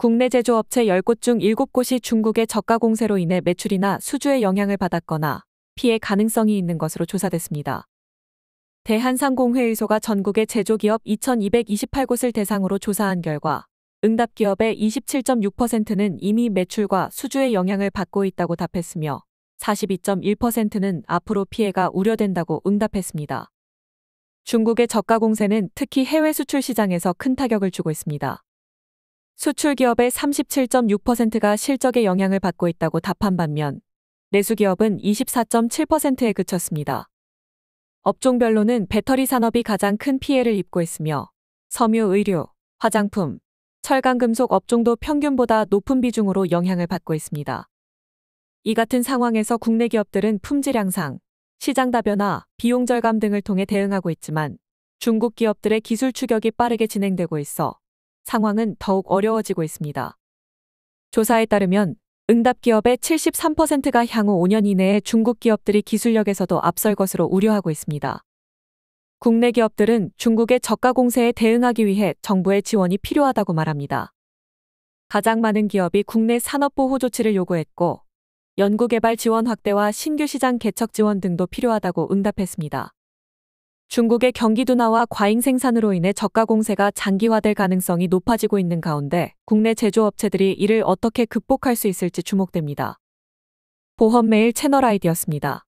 국내 제조업체 10곳 중 7곳이 중국의 저가 공세로 인해 매출이나 수주에 영향을 받았거나 피해 가능성이 있는 것으로 조사됐습니다. 대한상공회의소가 전국의 제조기업 2,228곳을 대상으로 조사한 결과 응답기업의 27.6%는 이미 매출과 수주의 영향을 받고 있다고 답했으며 42.1%는 앞으로 피해가 우려된다고 응답했습니다. 중국의 저가 공세는 특히 해외 수출 시장에서 큰 타격을 주고 있습니다. 수출 기업의 37.6%가 실적에 영향을 받고 있다고 답한 반면 내수 기업은 24.7%에 그쳤습니다. 업종별로는 배터리 산업이 가장 큰 피해를 입고 있으며 섬유 의류 화장품, 철강금속 업종도 평균보다 높은 비중으로 영향을 받고 있습니다. 이 같은 상황에서 국내 기업들은 품질 향상, 시장 다변화, 비용 절감 등을 통해 대응하고 있지만 중국 기업들의 기술 추격이 빠르게 진행되고 있어 상황은 더욱 어려워지고 있습니다. 조사에 따르면 응답 기업의 73%가 향후 5년 이내에 중국 기업들이 기술력에서도 앞설 것으로 우려하고 있습니다. 국내 기업들은 중국의 저가 공세에 대응하기 위해 정부의 지원이 필요하다고 말합니다. 가장 많은 기업이 국내 산업 보호 조치를 요구했고 연구개발 지원 확대와 신규 시장 개척 지원 등도 필요하다고 응답했습니다. 중국의 경기 둔화와 과잉 생산으로 인해 저가 공세가 장기화될 가능성이 높아지고 있는 가운데 국내 제조업체들이 이를 어떻게 극복할 수 있을지 주목됩니다. 보험메일 채널 아이디였습니다.